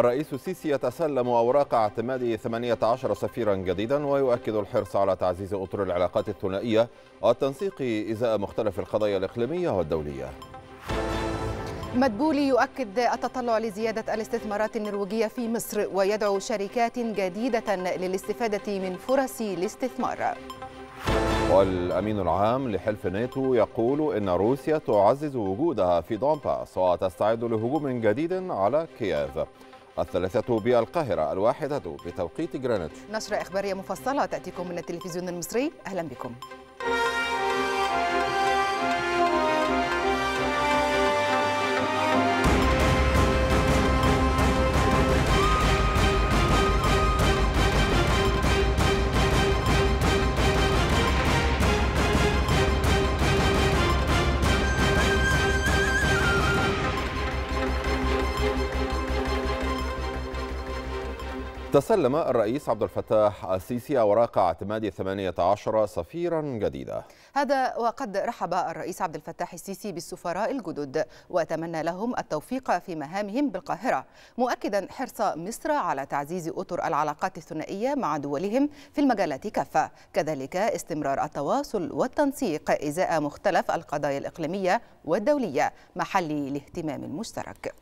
الرئيس السيسي يتسلم أوراق اعتماد 18 سفيرا جديدا ويؤكد الحرص على تعزيز أطر العلاقات الثنائية والتنسيق إزاء مختلف القضايا الإقليمية والدولية مدبولي يؤكد التطلع لزيادة الاستثمارات النرويجية في مصر ويدعو شركات جديدة للاستفادة من فرص الاستثمار والأمين العام لحلف ناتو يقول إن روسيا تعزز وجودها في دونباس وتستعد لهجوم جديد على كييف الثلاثة بالقاهرة الواحدة بتوقيت جرينتش نشرة إخبارية مفصلة تأتيكم من التلفزيون المصري أهلا بكم تسلم الرئيس عبد الفتاح السيسي أوراق اعتماد 18 سفيرا جديدا هذا وقد رحب الرئيس عبد الفتاح السيسي بالسفراء الجدد وتمنى لهم التوفيق في مهامهم بالقاهرة مؤكدا حرص مصر على تعزيز أطر العلاقات الثنائية مع دولهم في المجالات كافة كذلك استمرار التواصل والتنسيق إزاء مختلف القضايا الإقليمية والدولية محل الاهتمام المشترك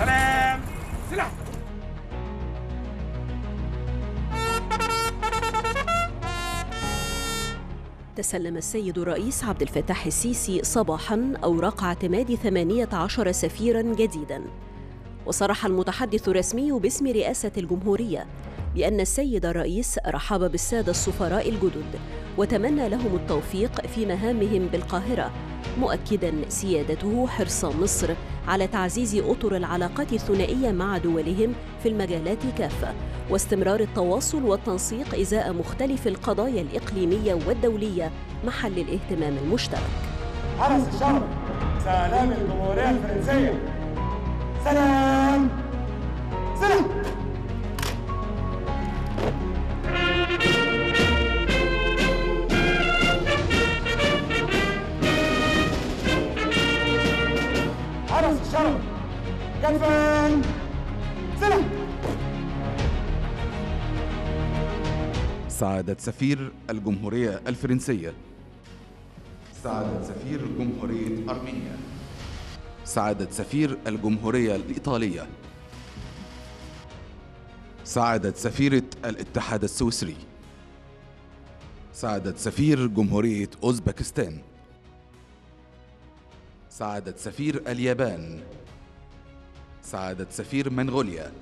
سلام سلام تسلم السيد الرئيس عبد الفتاح السيسي صباحا أوراق اعتماد 18 سفيرا جديدا وصرح المتحدث الرسمي باسم رئاسة الجمهورية بأن السيد الرئيس رحب بالسادة السفراء الجدد وتمنى لهم التوفيق في مهامهم بالقاهرة مؤكدا سيادته حرص مصر على تعزيز أطر العلاقات الثنائية مع دولهم في المجالات كافة واستمرار التواصل والتنسيق إزاء مختلف القضايا الإقليمية والدولية محل الاهتمام المشترك حرس الشرق سلام الجمهورية الفرنسية سلام سلام شرب كتفين سلام سعادة سفير الجمهورية الفرنسية سعادة سفير جمهورية أرمينيا سعادة سفير الجمهورية الإيطالية سعادة سفيرة الاتحاد السويسري سعادة سفير جمهورية أوزبكستان سعادة سفير اليابان سعادة سفير منغوليا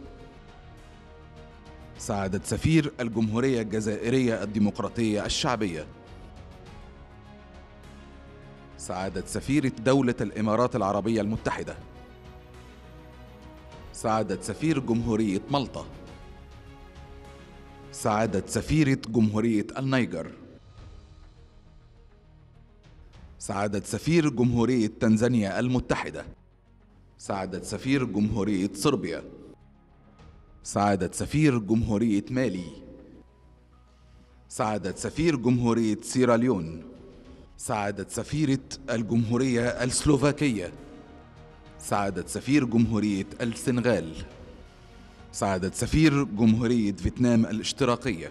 سعادة سفير الجمهورية الجزائرية الديمقراطية الشعبية سعادة سفير دولة الإمارات العربية المتحدة سعادة سفير جمهورية مالطا سعادة سفيرة جمهورية النيجر سعادة سفير جمهورية تنزانيا المتحدة سعادة سفير جمهورية صربيا سعادة سفير جمهورية مالي سعادة سفير جمهورية سيراليون سعادة سفيرة الجمهورية السلوفاكية سعادة سفير جمهورية السنغال سعادة سفير جمهورية فيتنام الاشتراكية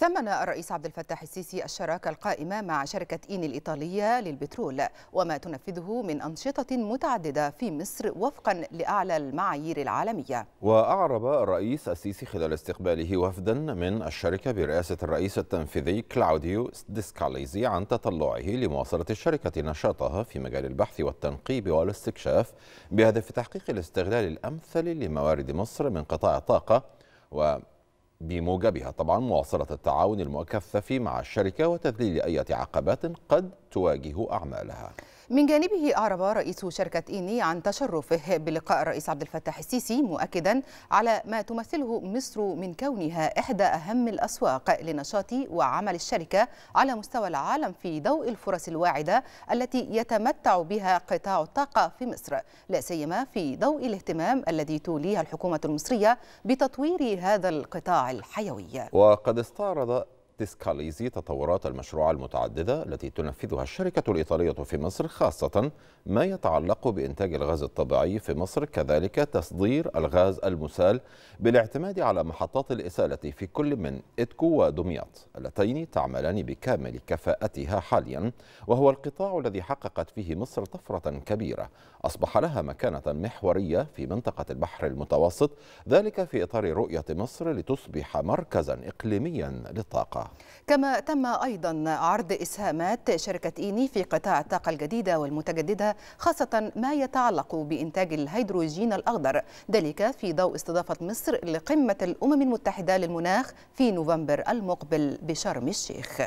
ثمن الرئيس عبد الفتاح السيسي الشراكة القائمة مع شركة إين الإيطالية للبترول وما تنفذه من أنشطة متعددة في مصر وفقا لأعلى المعايير العالمية وأعرب الرئيس السيسي خلال استقباله وفدا من الشركة برئاسة الرئيس التنفيذي كلاوديو ديسكاليزي عن تطلعه لمواصلة الشركة نشاطها في مجال البحث والتنقيب والاستكشاف بهدف تحقيق الاستغلال الأمثل لموارد مصر من قطاع الطاقة و بموجبها طبعا مواصلة التعاون المكثف مع الشركة وتذليل أي عقبات قد تواجه أعمالها من جانبه أعرب رئيس شركة إيني عن تشرفه بلقاء الرئيس عبد الفتاح السيسي مؤكدا على ما تمثله مصر من كونها إحدى أهم الأسواق لنشاط وعمل الشركة على مستوى العالم في ضوء الفرص الواعدة التي يتمتع بها قطاع الطاقة في مصر لا سيما في ضوء الاهتمام الذي توليه الحكومة المصرية بتطوير هذا القطاع الحيوي وقد استعرض تسكاليزي تطورات المشروع المتعددة التي تنفذها الشركة الإيطالية في مصر خاصة ما يتعلق بإنتاج الغاز الطبيعي في مصر كذلك تصدير الغاز المسال بالاعتماد على محطات الإسالة في كل من إتكو ودمياط اللتين تعملان بكامل كفاءتها حاليا وهو القطاع الذي حققت فيه مصر طفرة كبيرة أصبح لها مكانة محورية في منطقة البحر المتوسط ذلك في إطار رؤية مصر لتصبح مركزا إقليميا للطاقة كما تم أيضا عرض إسهامات شركة إيني في قطاع الطاقة الجديدة والمتجددة خاصة ما يتعلق بإنتاج الهيدروجين الأخضر ذلك في ضوء استضافة مصر لقمة الأمم المتحدة للمناخ في نوفمبر المقبل بشرم الشيخ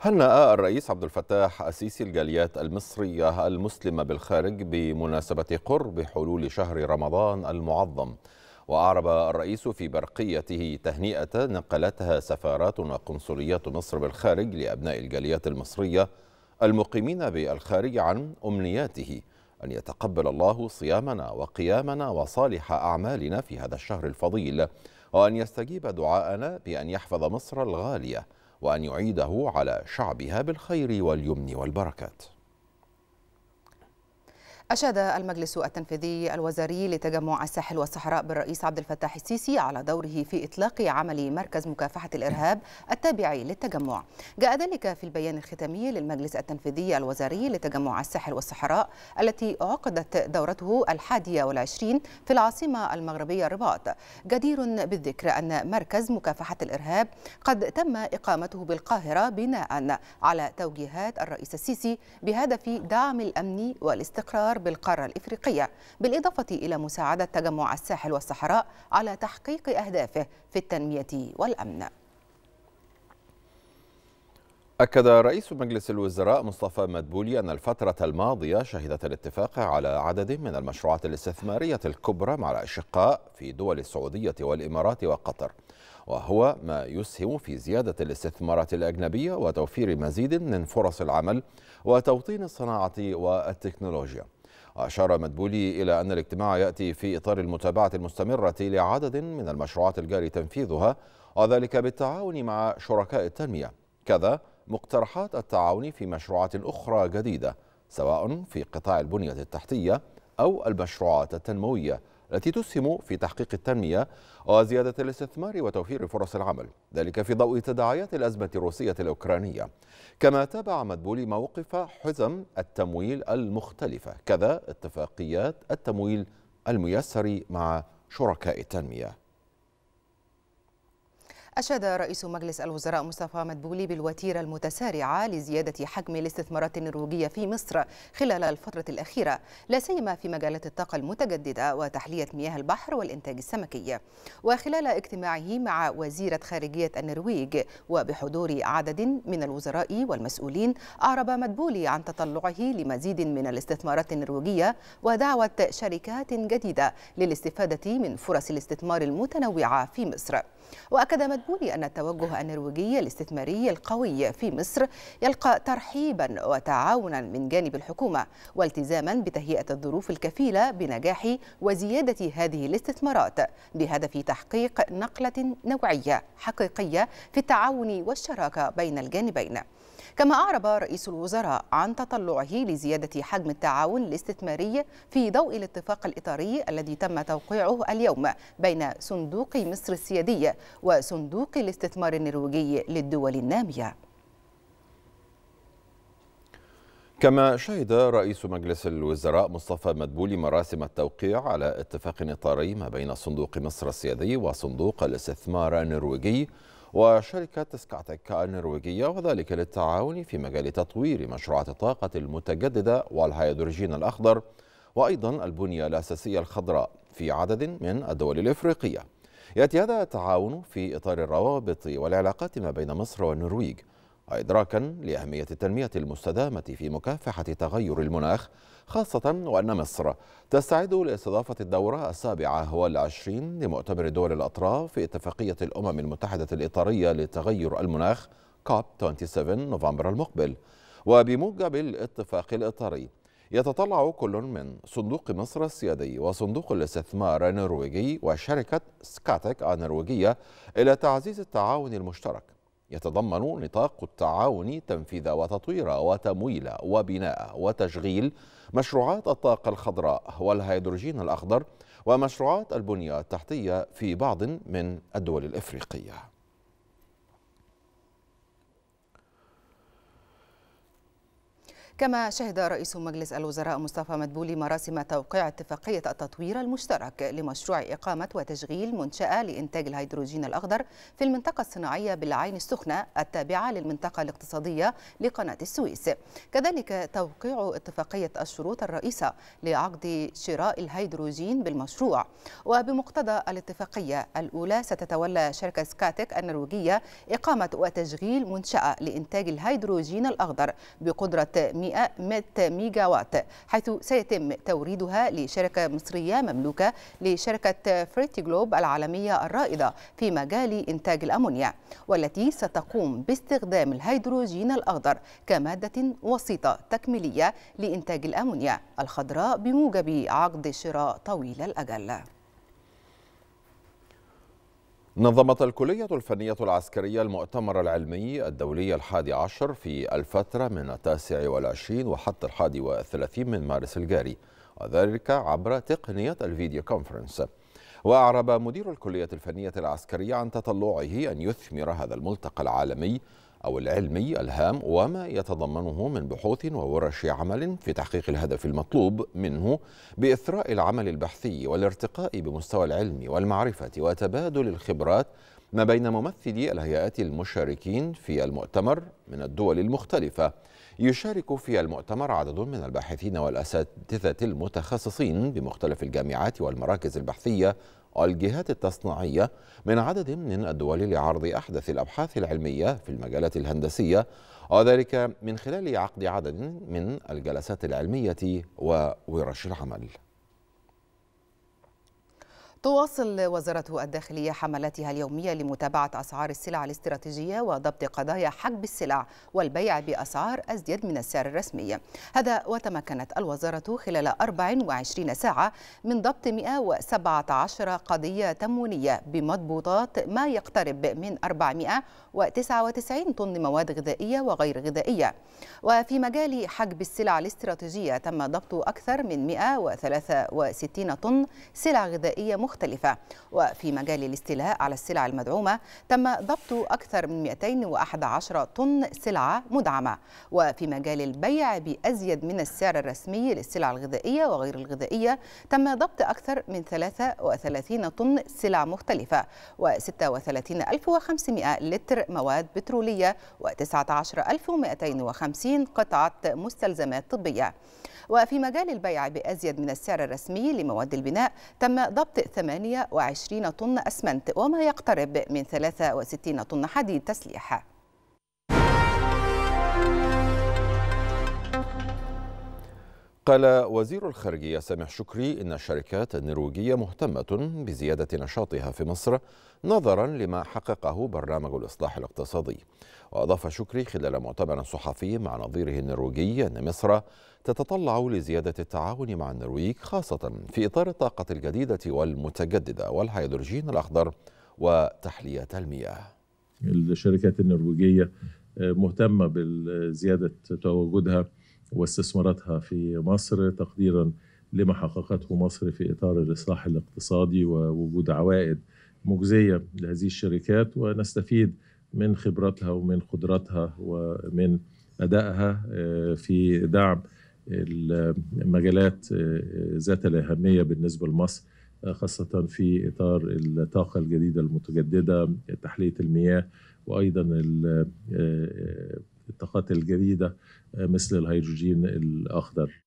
هنأ الرئيس عبد الفتاح السيسي الجاليات المصرية المسلمة بالخارج بمناسبة قرب حلول شهر رمضان المعظم وأعرب الرئيس في برقيته تهنئة نقلتها سفارات وقنصليات مصر بالخارج لأبناء الجاليات المصرية المقيمين بالخارج عن أمنياته أن يتقبل الله صيامنا وقيامنا وصالح أعمالنا في هذا الشهر الفضيل وأن يستجيب دعاءنا بأن يحفظ مصر الغالية وأن يعيده على شعبها بالخير واليمن والبركات أشاد المجلس التنفيذي الوزاري لتجمع الساحل والصحراء بالرئيس عبد الفتاح السيسي على دوره في إطلاق عمل مركز مكافحة الإرهاب التابع للتجمع جاء ذلك في البيان الختامي للمجلس التنفيذي الوزاري لتجمع الساحل والصحراء التي عقدت دورته الحادية والعشرين في العاصمة المغربية الرباط جدير بالذكر أن مركز مكافحة الإرهاب قد تم إقامته بالقاهرة بناء على توجيهات الرئيس السيسي بهدف دعم الأمن والاستقرار غرب القارة الإفريقية بالإضافة إلى مساعدة تجمع الساحل والصحراء على تحقيق أهدافه في التنمية والأمن أكد رئيس مجلس الوزراء مصطفى مدبولي أن الفترة الماضية شهدت الاتفاق على عدد من المشروعات الاستثمارية الكبرى مع الأشقاء في دول السعودية والإمارات وقطر وهو ما يسهم في زيادة الاستثمارات الأجنبية وتوفير مزيد من فرص العمل وتوطين الصناعة والتكنولوجيا أشار مدبولي إلى أن الاجتماع يأتي في إطار المتابعة المستمرة لعدد من المشروعات الجاري تنفيذها وذلك بالتعاون مع شركاء التنمية كذا مقترحات التعاون في مشروعات أخرى جديدة سواء في قطاع البنية التحتية أو المشروعات التنموية التي تسهم في تحقيق التنمية وزيادة الاستثمار وتوفير فرص العمل ذلك في ضوء تداعيات الأزمة الروسية الأوكرانية كما تابع مدبولي موقف حزم التمويل المختلفة كذا اتفاقيات التمويل الميسر مع شركاء التنمية أشاد رئيس مجلس الوزراء مصطفى مدبولي بالوتيرة المتسارعة لزيادة حجم الاستثمارات النرويجية في مصر خلال الفترة الأخيرة لا سيما في مجالات الطاقة المتجددة وتحلية مياه البحر والإنتاج السمكي وخلال اجتماعه مع وزيرة خارجية النرويج وبحضور عدد من الوزراء والمسؤولين أعرب مدبولي عن تطلعه لمزيد من الاستثمارات النرويجية ودعوة شركات جديدة للاستفادة من فرص الاستثمار المتنوعة في مصر وأكد مدبولي أن التوجه النرويجي الاستثماري القوي في مصر يلقى ترحيبا وتعاونا من جانب الحكومة والتزاما بتهيئة الظروف الكفيلة بنجاح وزيادة هذه الاستثمارات بهدف تحقيق نقلة نوعية حقيقية في التعاون والشراكة بين الجانبين كما أعرب رئيس الوزراء عن تطلعه لزيادة حجم التعاون الاستثماري في ضوء الاتفاق الإطاري الذي تم توقيعه اليوم بين صندوق مصر السيادي وصندوق الاستثمار النرويجي للدول النامية كما شهد رئيس مجلس الوزراء مصطفى مدبولي مراسم التوقيع على اتفاق إطاري ما بين صندوق مصر السيادي وصندوق الاستثمار النرويجي وشركة سكاتك النرويجية وذلك للتعاون في مجال تطوير مشروعات الطاقة المتجددة والهيدروجين الأخضر وأيضا البنية الأساسية الخضراء في عدد من الدول الإفريقية يأتي هذا التعاون في إطار الروابط والعلاقات ما بين مصر والنرويج إدراكا لأهمية التنمية المستدامة في مكافحة تغير المناخ خاصة وأن مصر تستعد لاستضافة الدورة السابعة والعشرين لمؤتمر دول الأطراف في اتفاقية الأمم المتحدة الإطارية لتغير المناخ كوب 27 نوفمبر المقبل وبموجب الاتفاق الإطاري يتطلع كل من صندوق مصر السيادي وصندوق الاستثمار النرويجي وشركة سكاتك النرويجية إلى تعزيز التعاون المشترك يتضمن نطاق التعاون تنفيذ وتطوير وتمويل وبناء وتشغيل مشروعات الطاقة الخضراء والهيدروجين الأخضر ومشروعات البنية التحتية في بعض من الدول الإفريقية كما شهد رئيس مجلس الوزراء مصطفى مدبولي مراسم توقيع اتفاقية التطوير المشترك لمشروع إقامة وتشغيل منشأة لإنتاج الهيدروجين الأخضر في المنطقة الصناعية بالعين السخنة التابعة للمنطقة الاقتصادية لقناة السويس كذلك توقيع اتفاقية الشروط الرئيسة لعقد شراء الهيدروجين بالمشروع وبمقتضى الاتفاقية الأولى ستتولى شركة سكاتك النرويجية إقامة وتشغيل منشأة لإنتاج الهيدروجين الأخضر بقدرة 100 ميجا وات حيث سيتم توريدها لشركة مصرية مملوكة لشركة فريتي جلوب العالمية الرائدة في مجال إنتاج الأمونيا والتي ستقوم باستخدام الهيدروجين الأخضر كمادة وسيطة تكميلية لإنتاج الأمونيا الخضراء بموجب عقد شراء طويل الأجل نظمت الكلية الفنية العسكرية المؤتمر العلمي الدولي الحادي عشر في الفترة من التاسع والعشرين وحتى الحادي والثلاثين من مارس الجاري وذلك عبر تقنية الفيديو كونفرنس وأعرب مدير الكلية الفنية العسكرية عن تطلعه أن يثمر هذا الملتقى العالمي أو العلمي الهام وما يتضمنه من بحوث وورش عمل في تحقيق الهدف المطلوب منه بإثراء العمل البحثي والارتقاء بمستوى العلم والمعرفة وتبادل الخبرات ما بين ممثلي الهيئات المشاركين في المؤتمر من الدول المختلفة يشارك في المؤتمر عدد من الباحثين والأساتذة المتخصصين بمختلف الجامعات والمراكز البحثية الجهات التصنيعية من عدد من الدول لعرض أحدث الأبحاث العلمية في المجالات الهندسية وذلك من خلال عقد عدد من الجلسات العلمية وورش العمل تواصل وزارة الداخلية حملاتها اليومية لمتابعة أسعار السلع الاستراتيجية وضبط قضايا حجب السلع والبيع بأسعار أزيد من السعر الرسمي هذا وتمكنت الوزارة خلال 24 ساعة من ضبط 117 قضية تموينية بمضبوطات ما يقترب من 499 طن مواد غذائية وغير غذائية وفي مجال حجب السلع الاستراتيجية تم ضبط أكثر من 163 طن سلع غذائية مختلفة وفي مجال الاستيلاء على السلع المدعومة تم ضبط أكثر من 211 طن سلعة مدعمة وفي مجال البيع بأزيد من السعر الرسمي للسلع الغذائية وغير الغذائية تم ضبط أكثر من 33 طن سلع مختلفة و36500 لتر مواد بترولية و19250 قطعة مستلزمات طبية وفي مجال البيع بأزيد من السعر الرسمي لمواد البناء تم ضبط 28 طن أسمنت وما يقترب من 63 طن حديد تسليح قال وزير الخارجية سامح شكري إن الشركات النرويجية مهتمة بزيادة نشاطها في مصر نظرا لما حققه برنامج الإصلاح الاقتصادي وأضاف شكري خلال مؤتمر صحفي مع نظيره النرويجي أن مصر تتطلع لزيادة التعاون مع النرويج خاصة في إطار الطاقة الجديدة والمتجددة والهيدروجين الأخضر وتحلية المياه الشركات النرويجية مهتمة بزيادة تواجدها واستثماراتها في مصر تقديرا لما حققته مصر في اطار الاصلاح الاقتصادي ووجود عوائد مجزيه لهذه الشركات ونستفيد من خبراتها ومن قدراتها ومن ادائها آه، في دعم المجالات آه، ذات الاهميه بالنسبه لمصر آه، خاصه في اطار الطاقه الجديده المتجدده تحليه المياه وايضا الطاقات الجديدة آه، مثل الهيدروجين الأخضر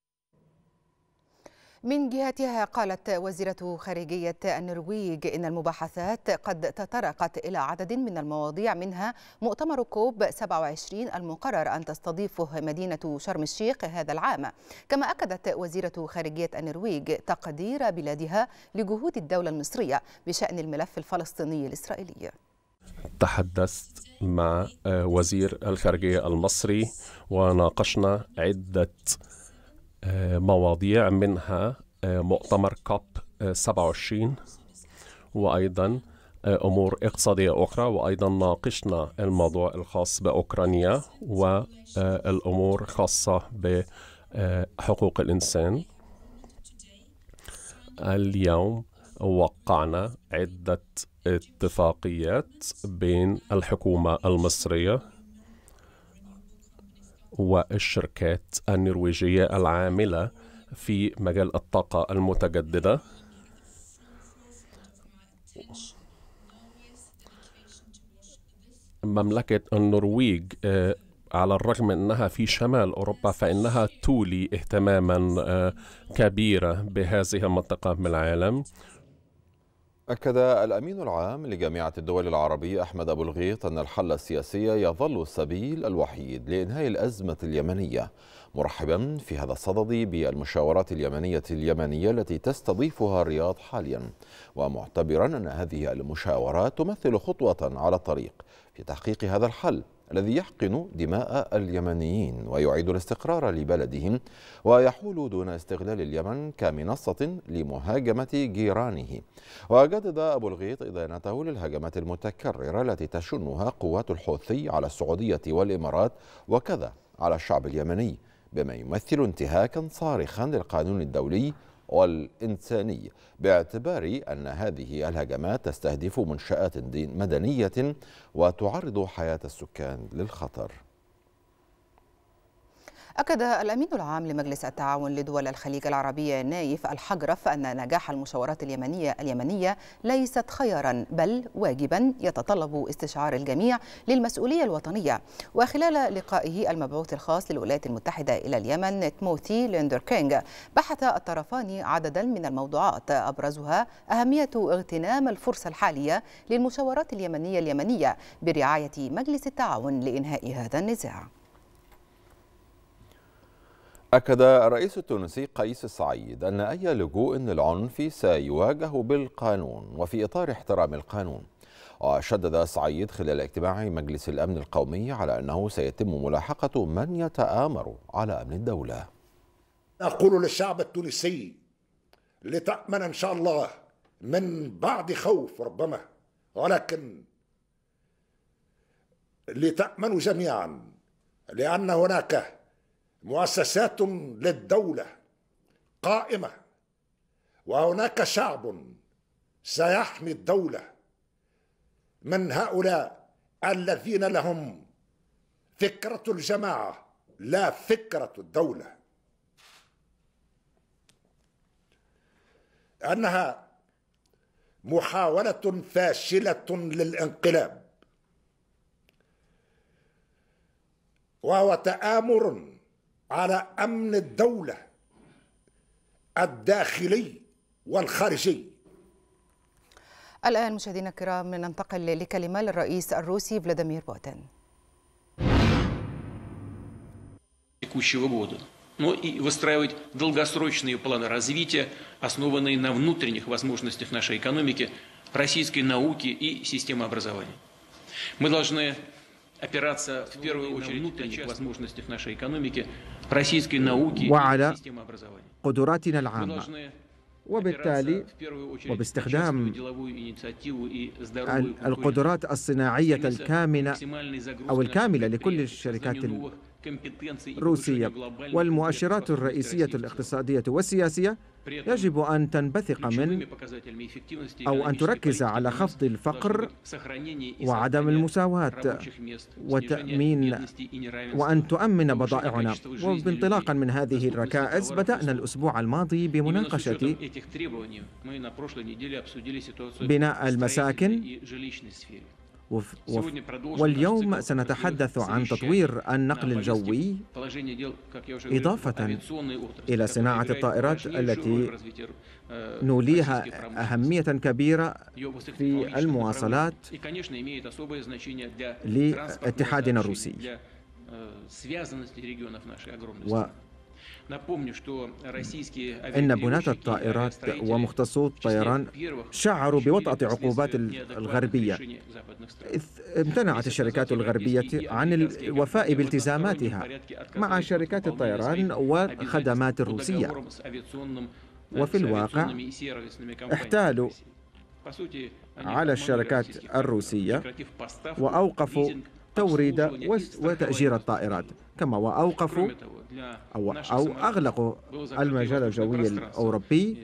من جهتها قالت وزيرة خارجية النرويج إن المباحثات قد تطرقت إلى عدد من المواضيع منها مؤتمر كوب 27 المقرر أن تستضيفه مدينة شرم الشيخ هذا العام كما أكدت وزيرة خارجية النرويج تقدير بلادها لجهود الدولة المصرية بشأن الملف الفلسطيني الإسرائيلي تحدثت مع آه، وزير الخارجية المصري وناقشنا عدة آه، مواضيع منها آه، مؤتمر كوب 27 وأيضا أمور اقتصادية أخرى وأيضا ناقشنا الموضوع الخاص بأوكرانيا والأمور خاصة بحقوق الإنسان اليوم وقعنا عدة اتفاقيات بين الحكومة المصرية والشركات النرويجية العاملة في مجال الطاقة المتجددة مملكة النرويج آه، على الرغم انها في شمال اوروبا فانها تولي اهتماما آه، كبيرا بهذه المنطقه من العالم أكد الأمين العام لجامعة الدول العربية أحمد أبو الغيط أن الحل السياسي يظل السبيل الوحيد لإنهاء الأزمة اليمنية مرحبا في هذا الصدد بالمشاورات اليمنية اليمنية التي تستضيفها الرياض حاليا ومعتبرا أن هذه المشاورات تمثل خطوة على الطريق في تحقيق هذا الحل الذي يحقن دماء اليمنيين ويعيد الاستقرار لبلدهم ويحول دون استغلال اليمن كمنصة لمهاجمة جيرانه وجدد أبو الغيط إدانته للهجمات المتكررة التي تشنها قوات الحوثي على السعودية والإمارات وكذا على الشعب اليمني بما يمثل انتهاكا صارخا للقانون الدولي والإنساني باعتبار أن هذه الهجمات تستهدف منشآت مدنية وتعرض حياة السكان للخطر أكد الأمين العام لمجلس التعاون لدول الخليج العربية نايف الحجرف أن نجاح المشاورات اليمنية اليمنية ليست خيارا بل واجبا يتطلب استشعار الجميع للمسؤولية الوطنية وخلال لقائه المبعوث الخاص للولايات المتحدة إلى اليمن تموثي ليندر كينج بحث الطرفان عددا من الموضوعات أبرزها أهمية اغتنام الفرصة الحالية للمشاورات اليمنية اليمنية برعاية مجلس التعاون لإنهاء هذا النزاع أكد الرئيس التونسي قيس سعيد أن أي لجوء للعنف سيواجه بالقانون وفي إطار احترام القانون وشدد سعيد خلال اجتماع مجلس الأمن القومي على أنه سيتم ملاحقة من يتآمر على أمن الدولة أقول للشعب التونسي لتأمن إن شاء الله من بعض خوف ربما ولكن لتأمنوا جميعا لأن هناك مؤسسات للدولة قائمة وهناك شعب سيحمي الدولة من هؤلاء الذين لهم فكرة الجماعة لا فكرة الدولة أنها محاولة فاشلة للانقلاب وهو تآمر على امن الدوله الداخلي والخارجي الان مشاهدينا الكرام ننتقل لكلمه للرئيس الروسي فلاديمير بوتين текущего года, но и выстраивать долгосрочные планы развития, основанные на внутренних возможностях нашей экономики, российской науки и системы образования. Мы должны опираться в первую очередь на частных возможностях нашей экономики, российской науки и системы образования. قدراتنا العامة وبالتالي وباستخدام القدرات الصناعية الكامنة أو الكاملة لكل الشركات الروسية والمؤشرات الرئيسية الاقتصادية والسياسية يجب أن تنبثق من أو أن تركز على خفض الفقر وعدم المساواة وتأمين وأن تؤمن بضائعنا وانطلاقا من هذه الركائز بدأنا الأسبوع الماضي بمناقشة بناء المساكن واليوم سنتحدث عن تطوير النقل الجوي إضافة إلى صناعة الطائرات التي э, نوليها أهمية كبيرة في المواصلات لاتحادنا الروسي إن بناة الطائرات ومختصو الطيران شعروا بوطأة عقوبات الغربية إذ امتنعت الشركات الغربية عن الوفاء بالتزاماتها مع شركات الطيران والخدمات الروسية э, وفي الواقع احتالوا على الشركات الروسية وأوقفوا توريد وتأجير الطائرات كما وأوقفوا أو, أو أغلقوا المجال الجوي الأوروبي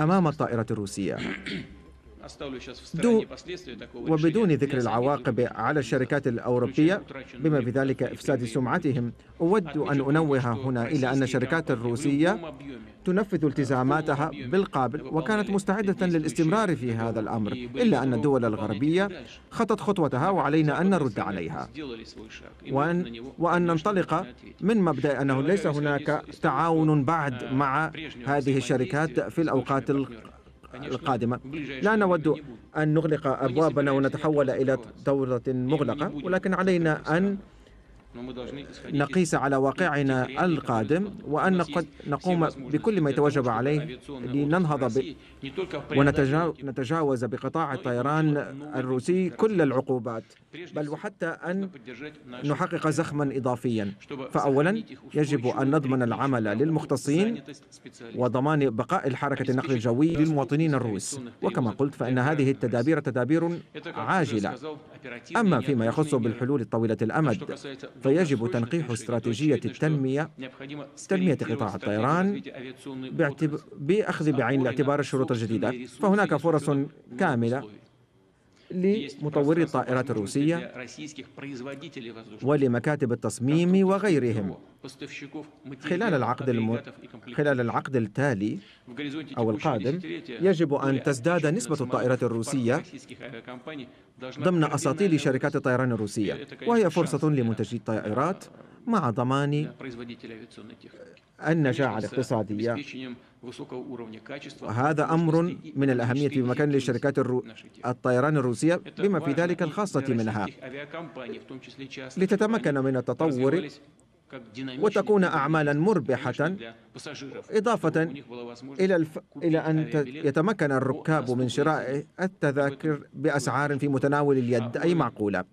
أمام الطائرة الروسية وبدون ذكر العواقب على الشركات الأوروبية بما في ذلك إفساد سمعتهم أود أن أنوه هنا إلى أن الشركات الروسية تنفذ التزاماتها بالقابل وكانت مستعدة للاستمرار في هذا الأمر إلا أن الدول الغربية خطت خطوتها وعلينا أن نرد عليها وأن, وأن ننطلق من مبدأ أنه ليس هناك تعاون بعد آه، مع هذه الشركات في الأوقات القادمة لا نود أن نغلق أبوابنا ونتحول إلى دورة مغلقة ولكن علينا أن نقيس على واقعنا القادم وأن قد نقوم بكل ما يتوجب عليه لننهض ب... ونتجاوز بقطاع الطيران الروسي كل العقوبات بل وحتى أن نحقق زخما إضافيا فأولا يجب أن نضمن العمل للمختصين وضمان بقاء الحركة النقل الجوي للمواطنين الروس وكما قلت فإن هذه التدابير تدابير عاجلة أما فيما يخص بالحلول الطويلة الأمد فيجب تنقيح استراتيجية التنمية تنمية قطاع الطيران بأخذ بعين الاعتبار الشروط الجديدة فهناك فرص كاملة لمطوري الطائرات الروسية ولمكاتب التصميم وغيرهم خلال العقد الم... خلال العقد التالي أو القادم يجب أن تزداد نسبة الطائرات الروسية ضمن أساطيل شركات الطيران الروسية وهي فرصة لمنتجي الطائرات مع ضمان النجاعة الاقتصادية هذا أمر من الأهمية بمكان للشركات لشركات الرو... الطيران الروسية بما في ذلك الخاصة منها لتتمكن من التطور وتكون أعمالا مربحة إضافة إلى, الف... إلى أن يتمكن الركاب من شراء التذاكر بأسعار في متناول اليد أي معقولة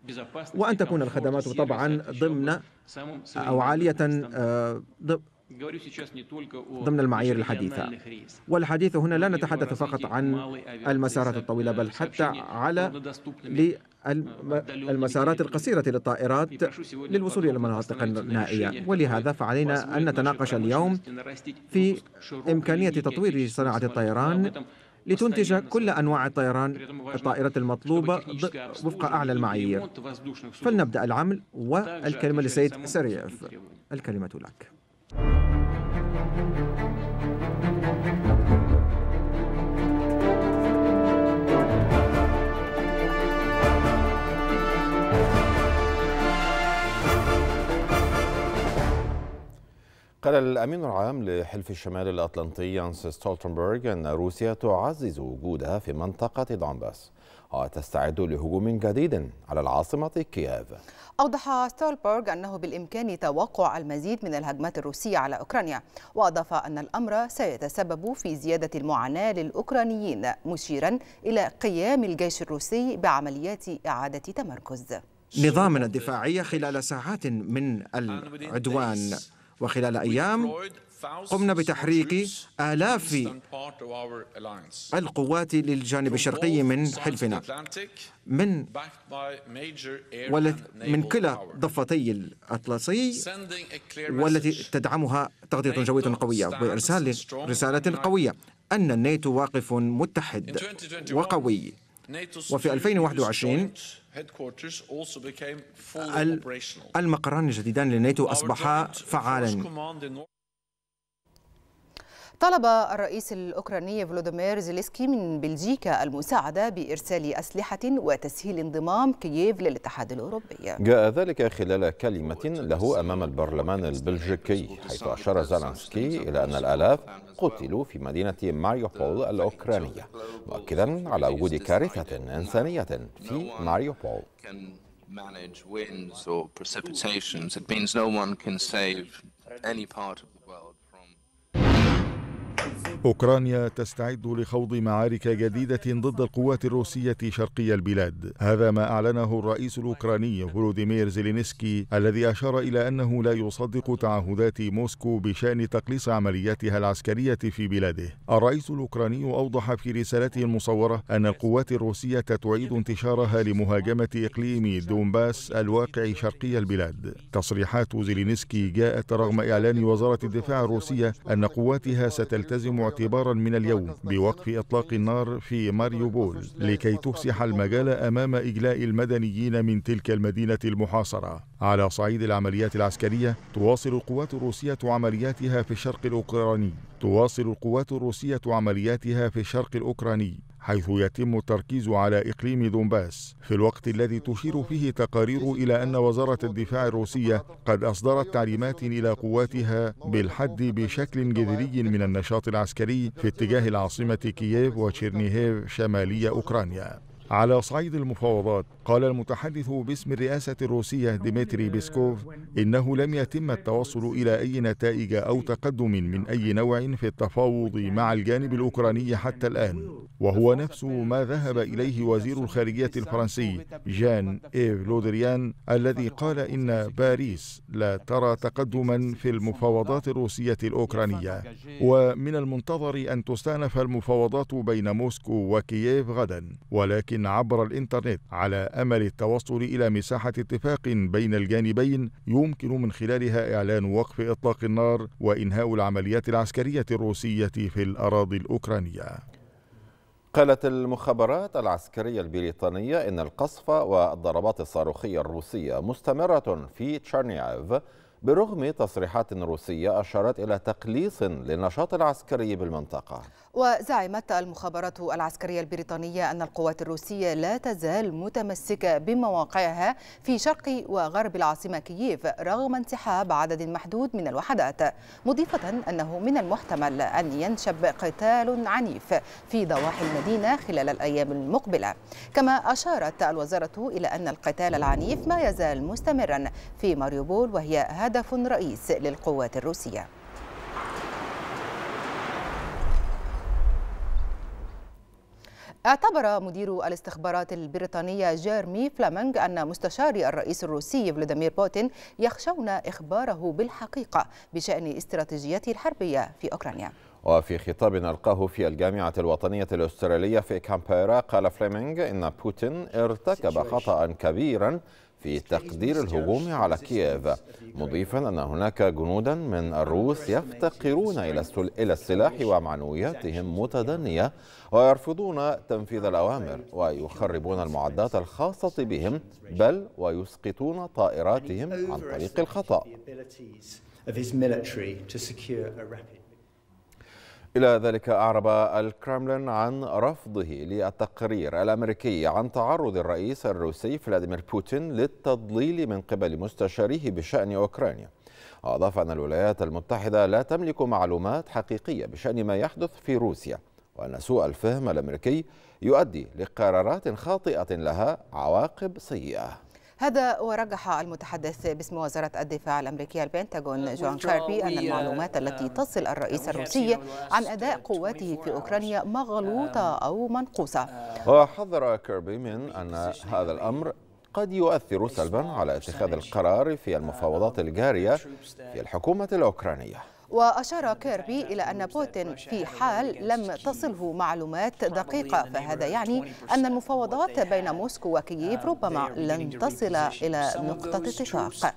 وأن تكون الخدمات طبعا ضمن أو عالية آه، ضمن المعايير الحديثة والحديث هنا لا نتحدث فقط عن المسارات الطويلة بل حتى على э, المسارات القصيرة للطائرات للوصول إلى المناطق النائية ولهذا فعلينا أن نتناقش اليوم في إمكانية تطوير صناعة الطيران لتنتج كل أنواع الطيران الطائرات المطلوبة وفق أعلى المعايير فلنبدأ العمل والكلمة لسيد سريف الكلمة لك you قال الأمين العام لحلف الشمال الأطلنطي أنس ستولتنبرغ أن روسيا تعزز وجودها في منطقة دونباس وتستعد لهجوم جديد على العاصمة كييف أوضح ستولبرغ أنه بالإمكان توقع المزيد من الهجمات الروسية على أوكرانيا وأضاف أن الأمر سيتسبب في زيادة المعاناة للأوكرانيين مشيرا إلى قيام الجيش الروسي بعمليات إعادة تمركز نظامنا الدفاعي خلال ساعات من العدوان وخلال أيام قمنا بتحريك آلاف القوات للجانب الشرقي من حلفنا من من كلا ضفتي الأطلسي والتي تدعمها تغطية جوية قوية وإرسال رسالة قوية أن الناتو واقف متحد وقوي وفي 2021 المقران الجديدان للناتو أصبحا فعالا طلب الرئيس الأوكراني فلوديمير زيليسكي من بلجيكا المساعدة بإرسال أسلحة وتسهيل انضمام كييف للاتحاد الأوروبي جاء ذلك خلال كلمة له أمام البرلمان البلجيكي حيث أشار زالانسكي إلى أن الآلاف قتلوا في مدينة ماريوبول الأوكرانية مؤكدا على وجود كارثة إنسانية في ماريوبول any part of أوكرانيا تستعد لخوض معارك جديدة ضد القوات الروسية شرقي البلاد هذا ما أعلنه الرئيس الأوكراني فولوديمير زيلينسكي الذي أشار إلى أنه لا يصدق تعهدات موسكو بشأن تقليص عملياتها العسكرية في بلاده الرئيس الأوكراني أوضح في رسالته المصورة أن القوات الروسية تعيد انتشارها لمهاجمة إقليم دونباس الواقع شرقي البلاد تصريحات زيلينسكي جاءت رغم إعلان وزارة الدفاع الروسية أن قواتها ستلتزم اعتبارا من اليوم بوقف إطلاق النار في ماريوبول لكي تفسح المجال أمام إجلاء المدنيين من تلك المدينة المحاصرة على صعيد العمليات العسكرية تواصل القوات الروسية عملياتها في الشرق الأوكراني تواصل القوات الروسية عملياتها في الشرق الأوكراني حيث يتم التركيز على إقليم دونباس في الوقت الذي تشير فيه تقارير إلى أن وزارة الدفاع الروسية قد أصدرت تعليمات إلى قواتها بالحد بشكل جذري من النشاط العسكري في اتجاه العاصمة كييف وتشيرنيهيف شمالي أوكرانيا على صعيد المفاوضات قال المتحدث باسم الرئاسة الروسية ديمتري بيسكوف إنه لم يتم التوصل إلى أي نتائج أو تقدم من أي نوع في التفاوض مع الجانب الأوكراني حتى الآن وهو نفس ما ذهب إليه وزير الخارجية الفرنسي جان إيف لودريان الذي قال إن باريس لا ترى تقدما في المفاوضات الروسية الأوكرانية ومن المنتظر أن تستأنف المفاوضات بين موسكو وكييف غدا ولكن عبر الإنترنت على أمل التوصل إلى مساحة اتفاق بين الجانبين يمكن من خلالها إعلان وقف إطلاق النار وإنهاء العمليات العسكرية الروسية في الأراضي الأوكرانية قالت المخابرات العسكرية البريطانية إن القصف والضربات الصاروخية الروسية مستمرة في تشرنيف برغم تصريحات روسية أشارت إلى تقليص للنشاط العسكري بالمنطقة وزعمت المخابرات العسكرية البريطانية أن القوات الروسية لا تزال متمسكة بمواقعها في شرق وغرب العاصمة كييف رغم انسحاب عدد محدود من الوحدات مضيفة أنه من المحتمل أن ينشب قتال عنيف في ضواحي المدينة خلال الأيام المقبلة كما أشارت الوزارة إلى أن القتال العنيف ما يزال مستمرا في ماريوبول وهي هدف رئيس للقوات الروسية اعتبر مدير الاستخبارات البريطانية جيرمي فلامنج أن مستشاري الرئيس الروسي فلاديمير بوتين يخشون إخباره بالحقيقة بشأن استراتيجيته الحربية في أوكرانيا وفي خطاب ألقاه في الجامعة الوطنية الأسترالية في كامبيرا قال فليمنج إن بوتين ارتكب خطأ كبيرا في تقدير الهجوم على كييف مضيفا أن هناك جنودا من الروس يفتقرون إلى السلاح ومعنوياتهم متدنية ويرفضون تنفيذ الأوامر ويخربون المعدات الخاصة بهم بل ويسقطون طائراتهم عن طريق الخطأ. إلى ذلك أعرب الكرملين عن رفضه للتقرير الأمريكي عن تعرض الرئيس الروسي فلاديمير بوتين للتضليل من قبل مستشاريه بشأن أوكرانيا وأضاف أن الولايات المتحدة لا تملك معلومات حقيقية بشأن ما يحدث في روسيا وأن سوء الفهم الأمريكي يؤدي لقرارات خاطئة لها عواقب سيئة هذا ورجح المتحدث باسم وزارة الدفاع الأمريكية البنتاغون uh, جون كاربي أن uh, المعلومات التي uh, تصل الرئيس الروسي عن أداء قواته في أوكرانيا مغلوطة um, أو منقوصة وحذر كيربي من أن هذا الأمر قد يؤثر سلبا على اتخاذ القرار في المفاوضات الجارية في الحكومة الأوكرانية وأشار كيربي إلى أن بوتين في حال لم تصله معلومات دقيقة فهذا يعني أن المفاوضات بين موسكو وكييف ربما لن تصل إلى نقطة اتفاق.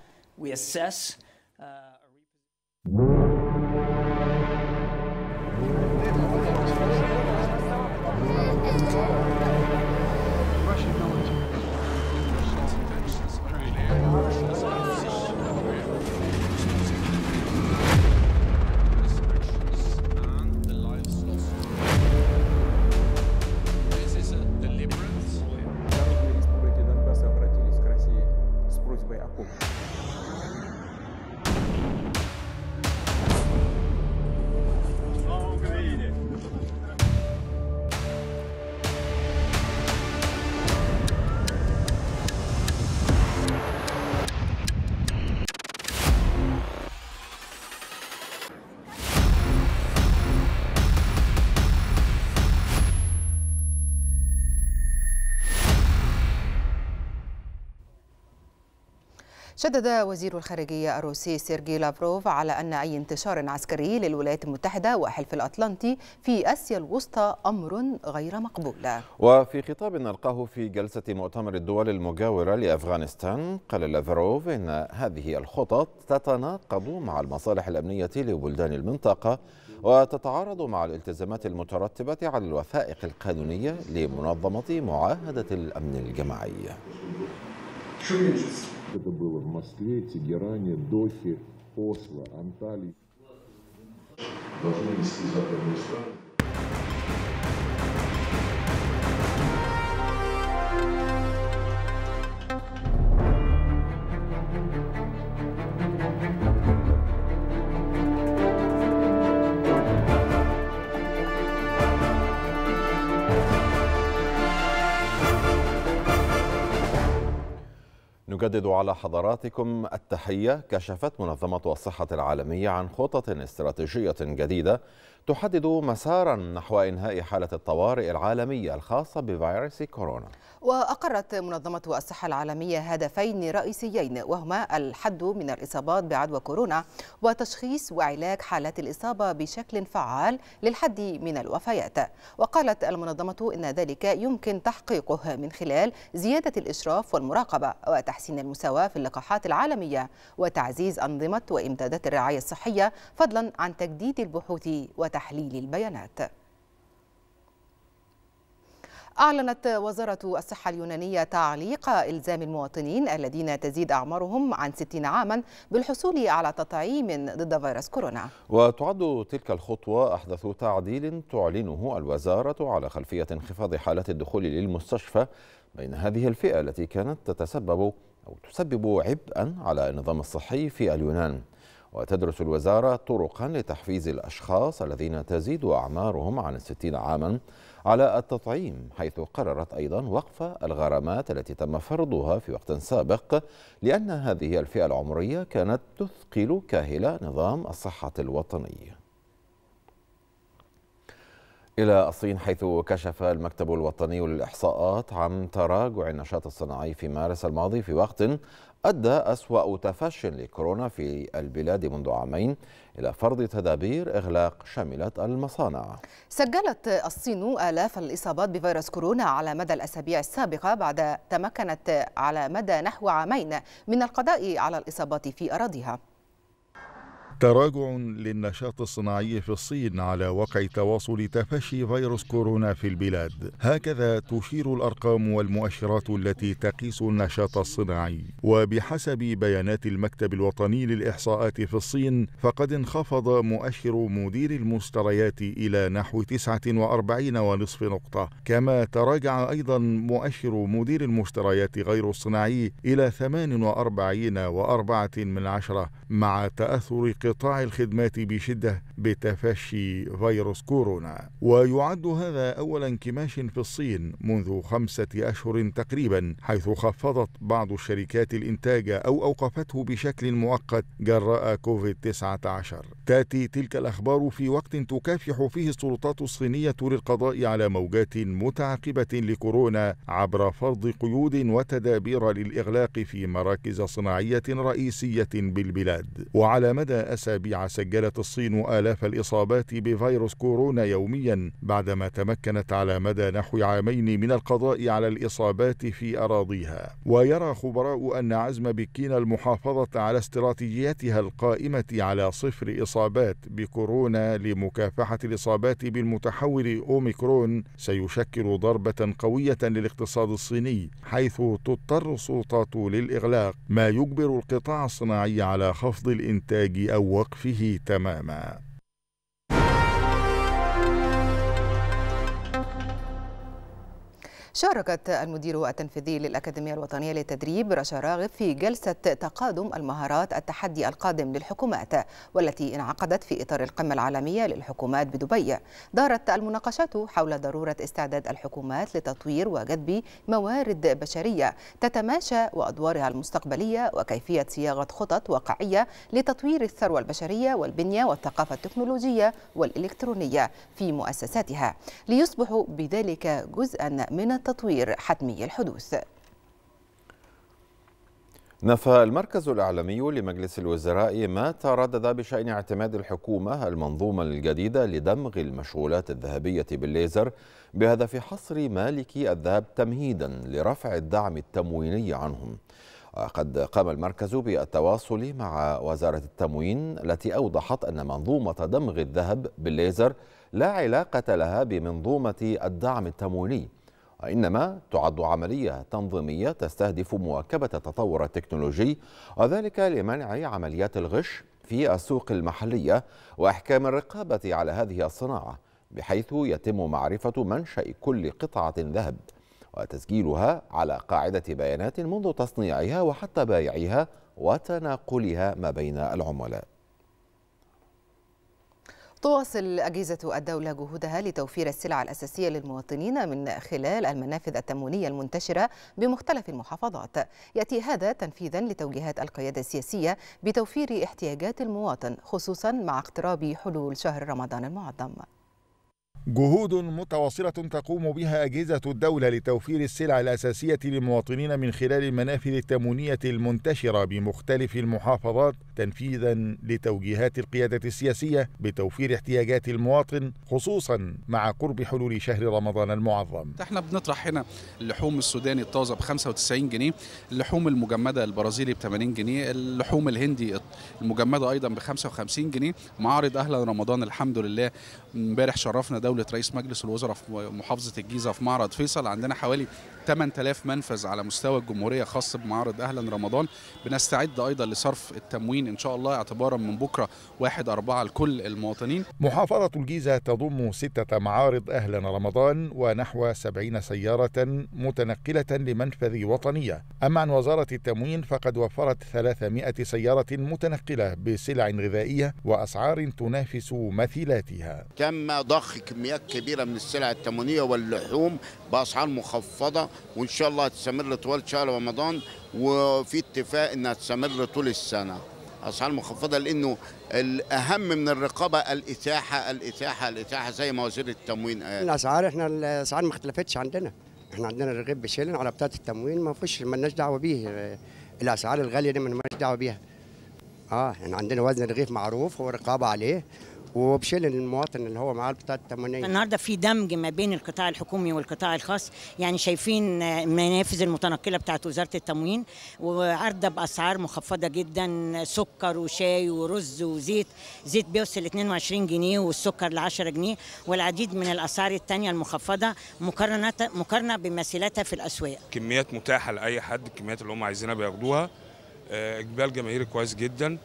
شدد وزير الخارجية الروسي سيرجي لافروف على أن أي انتشار عسكري للولايات المتحدة وحلف الأطلنطي في آسيا الوسطى أمر غير مقبول وفي خطاب ألقاه في جلسة مؤتمر الدول المجاورة لأفغانستان قال لافروف إن هذه الخطط تتناقض مع المصالح الأمنية لبلدان المنطقة وتتعارض مع الالتزامات المترتبة على الوثائق القانونية لمنظمة معاهدة الأمن الجماعي это было в Москве, Тегеране, Дохе, Осло, Анталии. Должны вести западные страны. نجدد على حضراتكم التحية كشفت منظمة الصحة العالمية عن خطط استراتيجية جديدة تحدد مسارا نحو إنهاء حالة الطوارئ العالمية الخاصة بفيروس كورونا وأقرت منظمة الصحة العالمية هدفين رئيسيين وهما الحد من الإصابات بعدوى كورونا وتشخيص وعلاج حالات الإصابة بشكل فعال للحد من الوفيات وقالت المنظمة إن ذلك يمكن تحقيقه من خلال زيادة الإشراف والمراقبة وتحسين المساواة في اللقاحات العالمية وتعزيز أنظمة وإمدادات الرعاية الصحية فضلا عن تجديد البحوث وت وتحليل البيانات أعلنت وزارة الصحة اليونانية تعليق إلزام المواطنين الذين تزيد أعمارهم عن 60 عاما بالحصول على تطعيم ضد فيروس كورونا وتعد تلك الخطوة أحدث تعديل تعلنه الوزارة على خلفية انخفاض حالات الدخول للمستشفى بين هذه الفئة التي كانت تتسبب أو تسبب عبئا على النظام الصحي في اليونان وتدرس الوزارة طرقا لتحفيز الأشخاص الذين تزيد أعمارهم عن الستين عاما على التطعيم حيث قررت أيضا وقف الغرامات التي تم فرضها في وقت سابق لأن هذه الفئة العمرية كانت تثقل كاهلة نظام الصحة الوطني إلى الصين حيث كشف المكتب الوطني للإحصاءات عن تراجع النشاط الصناعي في مارس الماضي في وقت أدى أسوأ تفشي لكورونا في البلاد منذ عامين إلى فرض تدابير إغلاق شملت المصانع سجلت الصين آلاف الإصابات بفيروس كورونا على مدى الأسابيع السابقة بعد تمكنت على مدى نحو عامين من القضاء على الإصابات في أراضيها تراجع للنشاط الصناعي في الصين على وقع تواصل تفشي فيروس كورونا في البلاد هكذا تشير الأرقام والمؤشرات التي تقيس النشاط الصناعي وبحسب بيانات المكتب الوطني للإحصاءات في الصين فقد انخفض مؤشر مدير المشتريات إلى نحو 49 ونصف نقطة كما تراجع أيضا مؤشر مدير المشتريات غير الصناعي إلى 48 وأربعة من عشرة مع تأثر قطاع الخدمات بشدة بتفشي فيروس كورونا ويعد هذا أول انكماش في الصين منذ خمسة أشهر تقريبا حيث خفضت بعض الشركات الإنتاج أو أوقفته بشكل مؤقت جراء كوفيد-19 تأتي تلك الأخبار في وقت تكافح فيه السلطات الصينية للقضاء على موجات متعاقبة لكورونا عبر فرض قيود وتدابير للإغلاق في مراكز صناعية رئيسية بالبلاد وعلى مدى أسابيع سجلت الصين آلاف الإصابات بفيروس كورونا يوميا بعدما تمكنت على مدى نحو عامين من القضاء على الإصابات في أراضيها ويرى خبراء أن عزم بكين المحافظة على استراتيجيتها القائمة على صفر إصابات بكورونا لمكافحة الإصابات بالمتحول أوميكرون سيشكل ضربة قوية للاقتصاد الصيني حيث تضطر السلطات للإغلاق ما يجبر القطاع الصناعي على خفض الإنتاج أو يتذوق فيه تماما شاركت المدير التنفيذي للأكاديمية الوطنية للتدريب رشا راغب في جلسة تقادم المهارات التحدي القادم للحكومات والتي انعقدت في إطار القمة العالمية للحكومات بدبي دارت المناقشات حول ضرورة استعداد الحكومات لتطوير وجذب موارد بشرية تتماشى وأدوارها المستقبلية وكيفية صياغة خطط واقعية لتطوير الثروة البشرية والبنية والثقافة التكنولوجية والإلكترونية في مؤسساتها ليصبح بذلك جزءا من تطوير حتمي الحدوث نفى المركز الإعلامي لمجلس الوزراء ما تردد بشأن اعتماد الحكومة المنظومة الجديدة لدمغ المشغولات الذهبية بالليزر بهدف حصر مالكي الذهب تمهيدا لرفع الدعم التمويني عنهم وقد قام المركز بالتواصل مع وزارة التموين التي أوضحت أن منظومة دمغ الذهب بالليزر لا علاقة لها بمنظومة الدعم التمويني وإنما تعد عملية تنظيمية تستهدف مواكبة التطور التكنولوجي وذلك لمنع عمليات الغش في السوق المحلية وإحكام الرقابة على هذه الصناعة بحيث يتم معرفة منشأ كل قطعة ذهب وتسجيلها على قاعدة بيانات منذ تصنيعها وحتى بائعها وتناقلها ما بين العملاء تواصل أجهزة الدولة جهودها لتوفير السلع الأساسية للمواطنين من خلال المنافذ التموينية المنتشرة بمختلف المحافظات يأتي هذا تنفيذا لتوجيهات القيادة السياسية بتوفير احتياجات المواطن خصوصا مع اقتراب حلول شهر رمضان المعظم جهود متواصلة تقوم بها أجهزة الدولة لتوفير السلع الأساسية للمواطنين من خلال المنافذ التموينية المنتشرة بمختلف المحافظات تنفيذا لتوجيهات القيادة السياسية بتوفير احتياجات المواطن خصوصا مع قرب حلول شهر رمضان المعظم. احنا بنطرح هنا اللحوم السوداني الطازة ب 95 جنيه، اللحوم المجمدة البرازيلي ب 80 جنيه، اللحوم الهندي المجمدة أيضا ب 55 جنيه، معارض أهلا رمضان الحمد لله امبارح شرفنا دولة دولة رئيس مجلس الوزراء في محافظه الجيزه في معرض فيصل عندنا حوالي 8000 منفذ على مستوى الجمهورية خاص بمعرض أهلا رمضان بنستعد أيضا لصرف التموين إن شاء الله اعتبارا من بكرة 1 أربعة لكل المواطنين محافظة الجيزة تضم ستة معارض أهلا رمضان ونحو 70 سيارة متنقلة لمنفذ وطنية أما عن وزارة التموين فقد وفرت 300 سيارة متنقلة بسلع غذائية وأسعار تنافس مثيلاتها تم ضخ كميات كبيرة من السلع التموينية واللحوم باسعار مخفضه وان شاء الله هتستمر طوال شهر رمضان وفي اتفاق انها تستمر طول السنه اسعار مخفضه لانه الاهم من الرقابه الاتاحه الاتاحه الاتاحه زي ما وزير التموين قال الاسعار احنا الاسعار ما اختلفتش عندنا احنا عندنا الرغيف بشيلن على بتاعه التموين ما فيش مالناش دعوه بيه الاسعار الغاليه دي مالناش دعوه بيها اه احنا عندنا وزن الرغيف معروف ورقابه عليه وبشيل المواطن اللي هو معاه بتاع التمنيه النهارده في دمج ما بين القطاع الحكومي والقطاع الخاص يعني شايفين المنافذ المتنقله بتاعت وزاره التموين وعارضه باسعار مخفضه جدا سكر وشاي ورز وزيت زيت بيوصل 22 جنيه والسكر ل 10 جنيه والعديد من الاسعار الثانيه المخفضه مقارنه مقارنه بمثيلاتها في الاسواق كميات متاحه لاي حد الكميات اللي هم عايزينها بياخدوها آه، اقبال جماهيري كويس جدا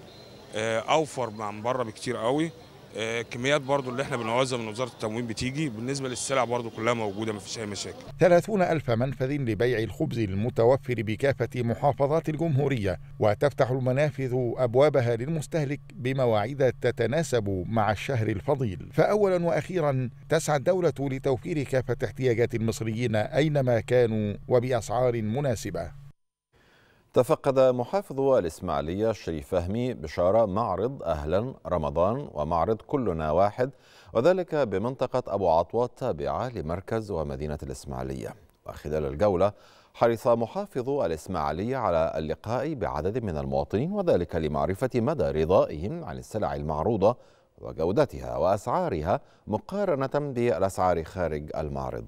آه، اوفر من بره بكتير قوي الكميات آه، برضو اللي احنا بنعوزها من وزاره التموين بتيجي بالنسبه للسلع برضو كلها موجوده ما فيش اي مشاكل 30 الف منفذ لبيع الخبز المتوفر بكافه محافظات الجمهوريه وتفتح المنافذ ابوابها للمستهلك بمواعيد تتناسب مع الشهر الفضيل فاولا واخيرا تسعى الدوله لتوفير كافه احتياجات المصريين اينما كانوا وباسعار مناسبه تفقد محافظ الإسماعيلية الشريف فهمي بشارة معرض أهلا رمضان ومعرض كلنا واحد وذلك بمنطقة أبو عطوة التابعة لمركز ومدينة الإسماعيلية وخلال الجولة حرص محافظ الإسماعيلية على اللقاء بعدد من المواطنين وذلك لمعرفة مدى رضائهم عن السلع المعروضة وجودتها وأسعارها مقارنة بالأسعار خارج المعرض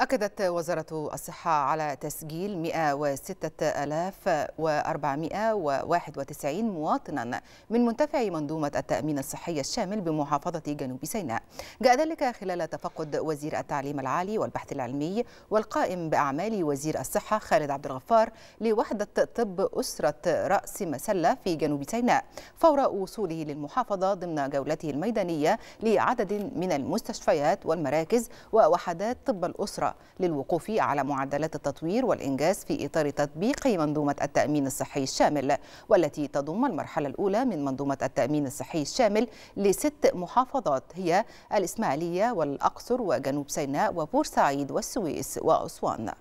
أكدت وزارة الصحة على تسجيل 106491 مواطنا من منتفع منظومة التأمين الصحي الشامل بمحافظة جنوب سيناء جاء ذلك خلال تفقد وزير التعليم العالي والبحث العلمي والقائم بأعمال وزير الصحة خالد عبد الغفار لوحدة طب أسرة رأس مسلة في جنوب سيناء فور وصوله للمحافظة ضمن جولته الميدانية لعدد من المستشفيات والمراكز ووحدات طب الأسرة للوقوف على معدلات التطوير والإنجاز في إطار تطبيق منظومة التأمين الصحي الشامل والتي تضم المرحلة الأولى من منظومة التأمين الصحي الشامل لست محافظات هي الإسماعيلية والأقصر وجنوب سيناء وبورسعيد والسويس وأسوان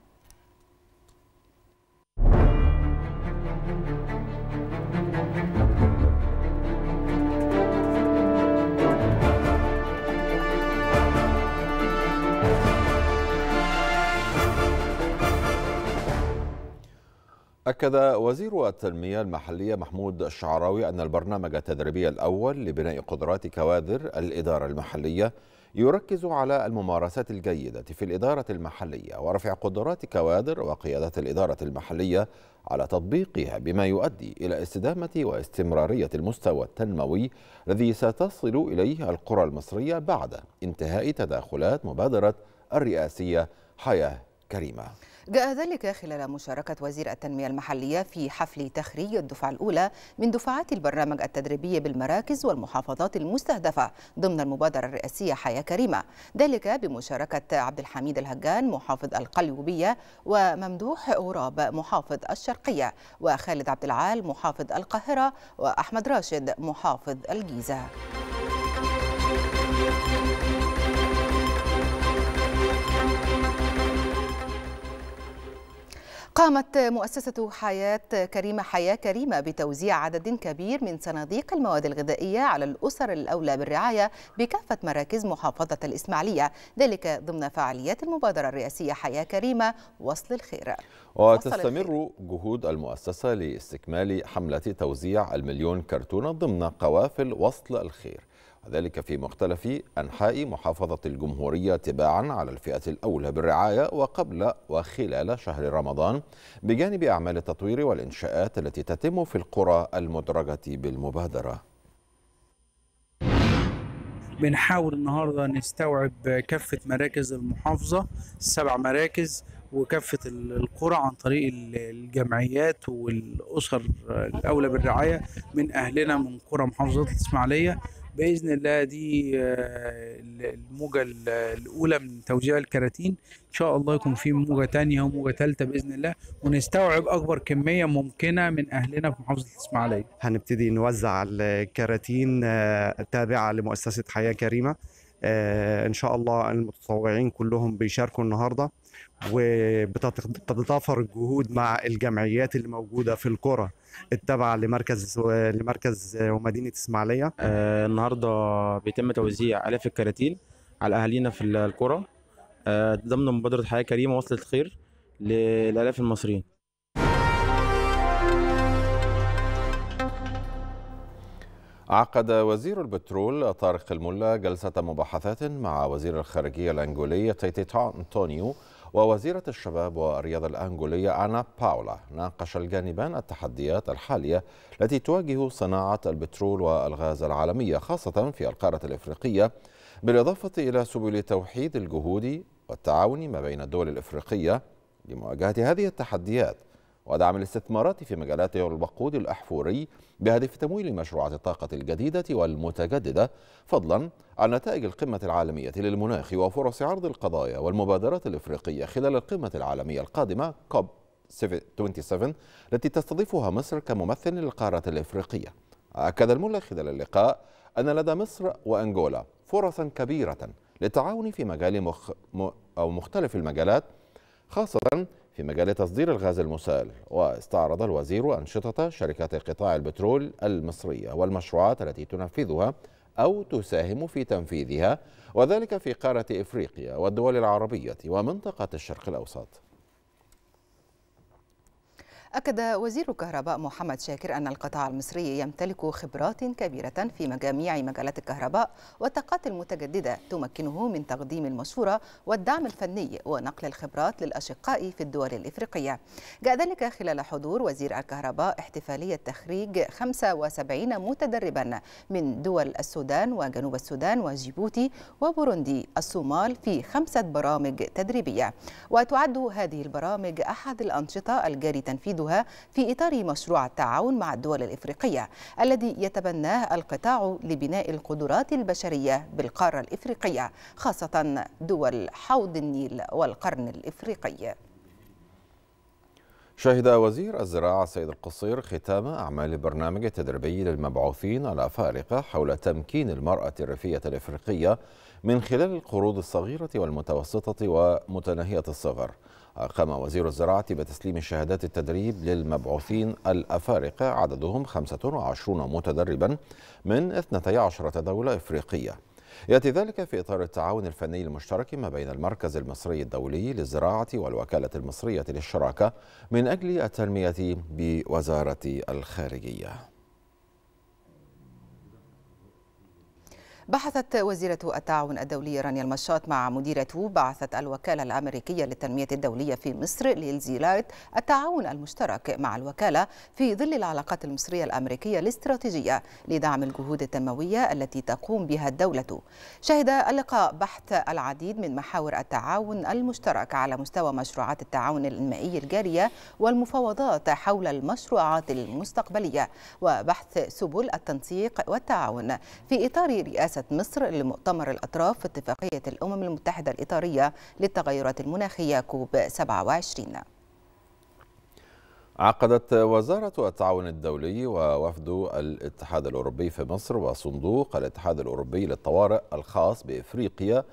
أكد وزير التنمية المحلية محمود الشعراوي أن البرنامج التدريبي الأول لبناء قدرات كوادر الإدارة المحلية يركز على الممارسات الجيدة في الإدارة المحلية ورفع قدرات كوادر وقيادة الإدارة المحلية على تطبيقها بما يؤدي إلى استدامة واستمرارية المستوى التنموي الذي ستصل إليه القرى المصرية بعد انتهاء تداخلات مبادرة الرئاسية حياة كريمة جاء ذلك خلال مشاركة وزير التنمية المحلية في حفل تخريج الدفعة الأولى من دفعات البرنامج التدريبي بالمراكز والمحافظات المستهدفة ضمن المبادرة الرئاسية حياة كريمة ذلك بمشاركة عبد الحميد الهجان محافظ القليوبية وممدوح غراب محافظ الشرقية وخالد عبد العال محافظ القاهرة وأحمد راشد محافظ الجيزة قامت مؤسسة حياة كريمة حياة كريمة بتوزيع عدد كبير من صناديق المواد الغذائية على الأسر الأولى بالرعاية بكافة مراكز محافظة الإسماعيلية ذلك ضمن فعاليات المبادرة الرئاسية حياة كريمة وصل الخير وتستمر جهود المؤسسة لاستكمال حملة توزيع المليون كرتونة ضمن قوافل وصل الخير وذلك في مختلف أنحاء محافظة الجمهورية تباعا على الفئة الأولى بالرعاية وقبل وخلال شهر رمضان بجانب أعمال التطوير والإنشاءات التي تتم في القرى المدرجة بالمبادرة بنحاول النهارده نستوعب كافه مراكز المحافظه السبع مراكز وكافه القرى عن طريق الجمعيات والاسر الاولى بالرعايه من اهلنا من قرى محافظه الاسماعيليه باذن الله دي آه، الموجه الاولى من توزيع الكراتين ان شاء الله يكون في موجه ثانيه وموجه ثالثه باذن الله ونستوعب اكبر كميه ممكنه من اهلنا في محافظه الاسماعيليه هنبتدي نوزع الكراتين آه، التابعه لمؤسسه حياه كريمه آه، ان شاء الله المتطوعين كلهم بيشاركوا النهارده وبتتفر الجهود مع الجمعيات اللي موجوده في القرى التابعه لمركز لمركز ومدينه اسماعيليه آه، النهارده بيتم توزيع الاف الكراتين على اهالينا في القرى آه، ضمن مبادره حياه كريمه وصلت خير للالاف المصريين عقد وزير البترول طارق الملا جلسة مباحثات مع وزير الخارجية الأنجولي تيتي أنطونيو ووزيرة الشباب والرياضة الأنغولية أنا باولا ناقش الجانبان التحديات الحالية التي تواجه صناعة البترول والغاز العالمية خاصة في القارة الإفريقية بالإضافة إلى سبل توحيد الجهود والتعاون ما بين الدول الإفريقية لمواجهة هذه التحديات ودعم الاستثمارات في مجالات الوقود الأحفوري بهدف تمويل مشروعات الطاقة الجديدة والمتجددة فضلا عن نتائج القمة العالمية للمناخ وفرص عرض القضايا والمبادرات الإفريقية خلال القمة العالمية القادمة كوب 27 التي تستضيفها مصر كممثل للقارة الإفريقية أكد الملا خلال اللقاء أن لدى مصر وأنغولا فرصا كبيرة للتعاون في مجال مخ... م... أو مختلف المجالات خاصة في مجال تصدير الغاز المسال واستعرض الوزير أنشطة شركات قطاع البترول المصرية والمشروعات التي تنفذها أو تساهم في تنفيذها وذلك في قارة إفريقيا والدول العربية ومنطقة الشرق الأوسط أكد وزير الكهرباء محمد شاكر أن القطاع المصري يمتلك خبرات كبيرة في جميع مجالات الكهرباء والطاقات المتجددة تمكنه من تقديم المشورة والدعم الفني ونقل الخبرات للأشقاء في الدول الإفريقية جاء ذلك خلال حضور وزير الكهرباء احتفالية تخريج 75 متدربا من دول السودان وجنوب السودان وجيبوتي وبوروندي الصومال في خمسة برامج تدريبية وتعد هذه البرامج أحد الأنشطة الجاري تنفيذها تنفيذها في إطار مشروع التعاون مع الدول الإفريقية الذي يتبناه القطاع لبناء القدرات البشرية بالقارة الإفريقية خاصة دول حوض النيل والقرن الإفريقي شهد وزير الزراعة سيد القصير ختام أعمال البرنامج التدريبي للمبعوثين الأفارقة حول تمكين المرأة الريفية الإفريقية من خلال القروض الصغيرة والمتوسطة ومتناهية الصغر قام وزير الزراعة بتسليم شهادات التدريب للمبعوثين الأفارقة عددهم 25 متدربا من 12 دولة إفريقية يأتي ذلك في إطار التعاون الفني المشترك ما بين المركز المصري الدولي للزراعة والوكالة المصرية للشراكة من أجل التنمية بوزارة الخارجية بحثت وزيرة التعاون الدولي رانيا المشاط مع مديرة بعثة الوكالة الأمريكية للتنمية الدولية في مصر لايت التعاون المشترك مع الوكالة في ظل العلاقات المصرية الأمريكية الاستراتيجية لدعم الجهود التنموية التي تقوم بها الدولة. شهد اللقاء بحث العديد من محاور التعاون المشترك على مستوى مشروعات التعاون الإنمائي الجارية والمفاوضات حول المشروعات المستقبلية وبحث سبل التنسيق والتعاون في إطار رئاسة رئاسه مصر لمؤتمر الأطراف في اتفاقية الأمم المتحدة الإطارية للتغيرات المناخية كوب 27 عقدت وزارة التعاون الدولي ووفد الاتحاد الأوروبي في مصر وصندوق الاتحاد الأوروبي للطوارئ الخاص بإفريقيا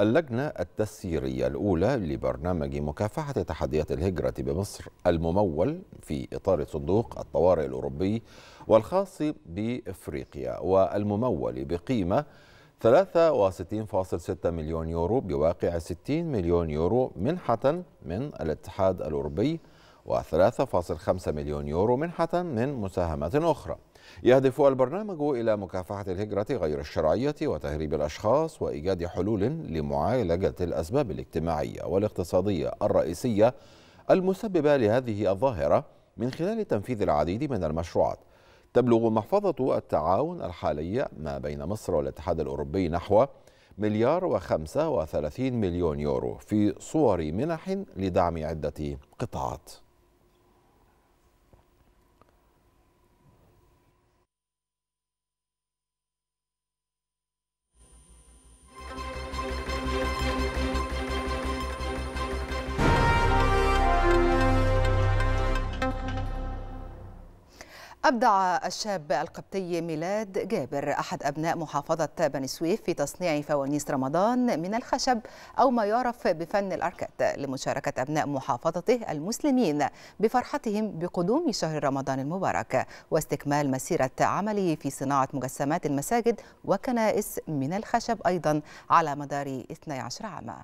اللجنة التسييرية الأولى لبرنامج مكافحة تحديات الهجرة بمصر الممول في إطار صندوق الطوارئ الأوروبي والخاص بإفريقيا والممول بقيمة 63.6 مليون يورو بواقع 60 مليون يورو منحة من الاتحاد الأوروبي و3.5 مليون يورو منحة من مساهمات أخرى يهدف البرنامج إلى مكافحة الهجرة غير الشرعية وتهريب الأشخاص وإيجاد حلول لمعالجة الأسباب الاجتماعية والاقتصادية الرئيسية المسببة لهذه الظاهرة من خلال تنفيذ العديد من المشروعات تبلغ محفظة التعاون الحالية ما بين مصر والاتحاد الأوروبي نحو مليار وخمسة وثلاثين مليون يورو في صور منح لدعم عدة قطاعات أبدع الشاب القبطي ميلاد جابر أحد أبناء محافظة بني سويف في تصنيع فوانيس رمضان من الخشب أو ما يعرف بفن الأركات لمشاركة أبناء محافظته المسلمين بفرحتهم بقدوم شهر رمضان المبارك واستكمال مسيرة عمله في صناعة مجسمات المساجد وكنائس من الخشب أيضا على مدار 12 عاما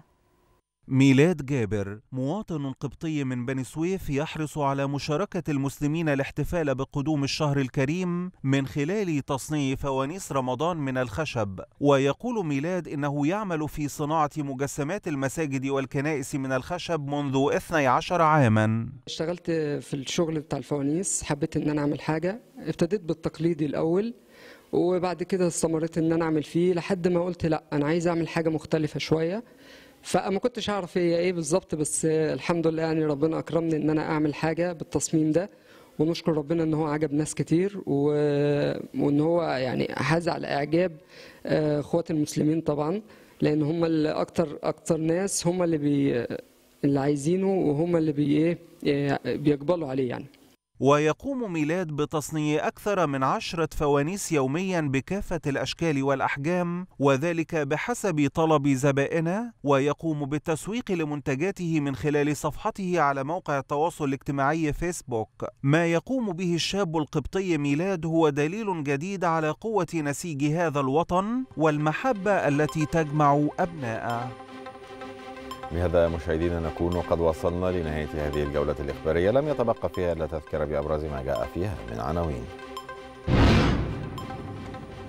ميلاد جابر مواطن قبطي من بني سويف يحرص على مشاركة المسلمين الاحتفال بقدوم الشهر الكريم من خلال تصنيع فوانيس رمضان من الخشب ويقول ميلاد إنه يعمل في صناعة مجسمات المساجد والكنائس من الخشب منذ 12 عاما اشتغلت في الشغل بتاع الفوانيس حبيت إن أنا أعمل حاجة ابتديت بالتقليدي الأول وبعد كده استمريت إن أنا أعمل فيه لحد ما قلت لأ أنا عايز أعمل حاجة مختلفة شوية فما كنتش اعرف هي ايه بالظبط بس الحمد لله يعني ربنا اكرمني ان انا اعمل حاجه بالتصميم ده ونشكر ربنا ان هو عجب ناس كتير و... وان هو يعني حاز على اعجاب آه، اخوات المسلمين طبعا لان هم اللي اكتر اكتر ناس هم اللي بي اللي عايزينه وهم اللي بي ايه, إيه، بيقبلوا عليه يعني ويقوم ميلاد بتصنيع أكثر من عشرة فوانيس يوميا بكافة الأشكال والأحجام وذلك بحسب طلب زبائنه ويقوم بالتسويق لمنتجاته من خلال صفحته على موقع التواصل الاجتماعي فيسبوك ما يقوم به الشاب القبطي ميلاد هو دليل جديد على قوة نسيج هذا الوطن والمحبة التي تجمع أبناءه بهذا مشاهدينا نكون قد وصلنا لنهاية هذه الجولة الإخبارية لم يتبقى فيها إلا تذكرة بأبرز ما جاء فيها من عناوين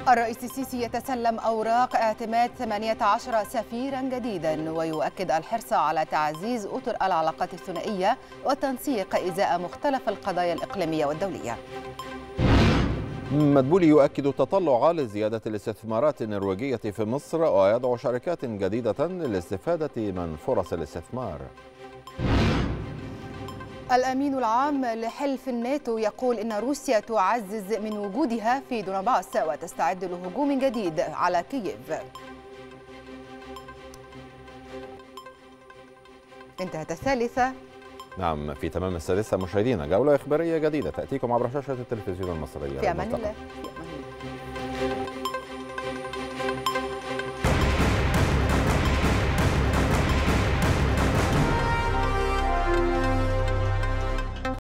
الرئيس السيسي يتسلم أوراق اعتماد 18 سفيرا جديدا ويؤكد الحرص على تعزيز أطر العلاقات الثنائية والتنسيق إزاء مختلف القضايا الإقليمية والدولية مدبولي يؤكد تطلع لزيادة الاستثمارات النرويجية في مصر ويدعو شركات جديدة للاستفادة من فرص الاستثمار الأمين العام لحلف الناتو يقول إن روسيا تعزز من وجودها في دونباس وتستعد لهجوم جديد على كييف انتهت الثالثة نعم في تمام السادسة مشاهدينا جولة إخبارية جديدة تأتيكم عبر شاشة التلفزيون المصرية في أمان الله